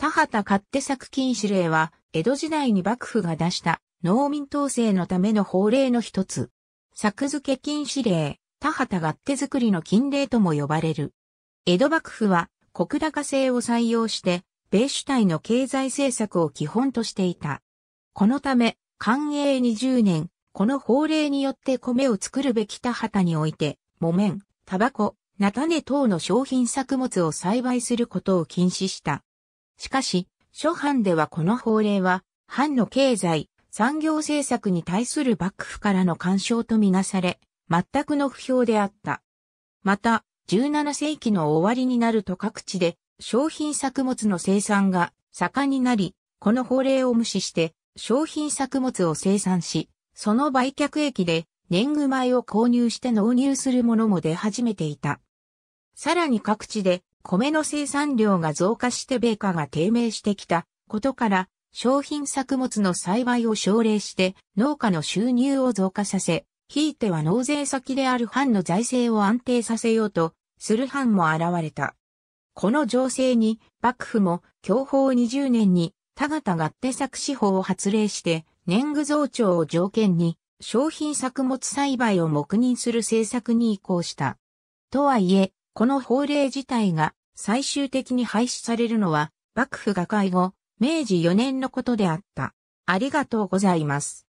田畑勝手作禁止令は、江戸時代に幕府が出した農民統制のための法令の一つ。作付け禁止令、田畑勝手作りの禁令とも呼ばれる。江戸幕府は、国高制を採用して、米主体の経済政策を基本としていた。このため、寛永20年、この法令によって米を作るべき田畑において、木綿、タバコ、菜種等の商品作物を栽培することを禁止した。しかし、諸藩ではこの法令は、藩の経済、産業政策に対する幕府からの干渉とみなされ、全くの不評であった。また、17世紀の終わりになると各地で商品作物の生産が盛んになり、この法令を無視して商品作物を生産し、その売却益で年貢米を購入して納入するものも出始めていた。さらに各地で米の生産量が増加して米価が低迷してきたことから、商品作物の栽培を奨励して農家の収入を増加させ、ひいては納税先である藩の財政を安定させようとする藩も現れた。この情勢に幕府も享保20年に田形合手作司法を発令して年貢増長を条件に商品作物栽培を黙認する政策に移行した。とはいえ、この法令自体が最終的に廃止されるのは幕府瓦解後、明治4年のことであった。ありがとうございます。